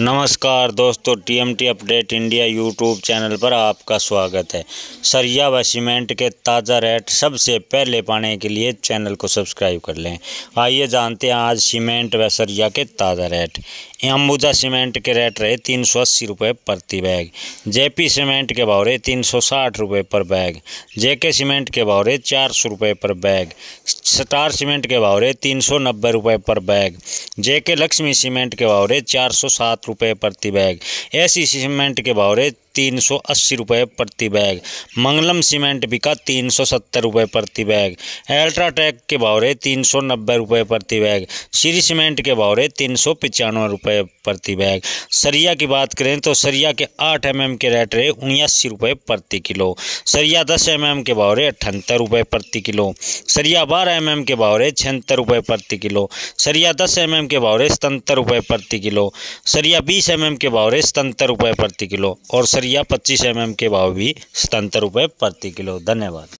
नमस्कार दोस्तों TMT update India YouTube channel पर आपका स्वागत है सरिया व सीमेंट के ताज़ा रेट सबसे पहले पाने के लिए चैनल को सब्सक्राइब कर लें आइए जानते हैं आज सीमेंट व सरिया के ताज़ा रेट अम्बुजा सीमेंट के रेट रहे तीन सौ अस्सी रुपये प्रति बैग जेपी सीमेंट के भाव रहे तीन सौ साठ रुपये पर बैग जे सीमेंट के भाव रहे चार सौ रुपये पर बैग स्टार सीमेंट के भाव रहे तीन सौ नब्बे रुपये पर बैग जेके लक्ष्मी सीमेंट के भाव रहे चार सौ सात रुपये प्रति बैग ऐसी सीमेंट के भाव रहे तीन सौ अस्सी रुपये प्रति बैग मंगलम सीमेंट बिका तीन सौ सत्तर रुपये प्रति बैग अल्ट्राटेक के भाव रहे तीन सौ नब्बे रुपये प्रति बैग श्री सीमेंट के भाव रहे तीन सौ पचानवे रुपये प्रति बैग सरिया की बात करें तो सरिया के आठ एम के रेट रहे उन्यासी रुपये प्रति किलो सरिया दस एम mm के भाव रहे अठहत्तर रुपये प्रति किलो सरिया बारह एम mm के भाव रहे छिहत्तर रुपये प्रति किलो सरिया दस एम के भाव रहे सतहत्तर रुपये प्रति किलो सरिया बीस एम के भाव रहे सतहत्तर रुपये प्रति किलो और सरिया या पच्चीस एम के भाव भी सतहत्तर रुपये प्रति किलो धन्यवाद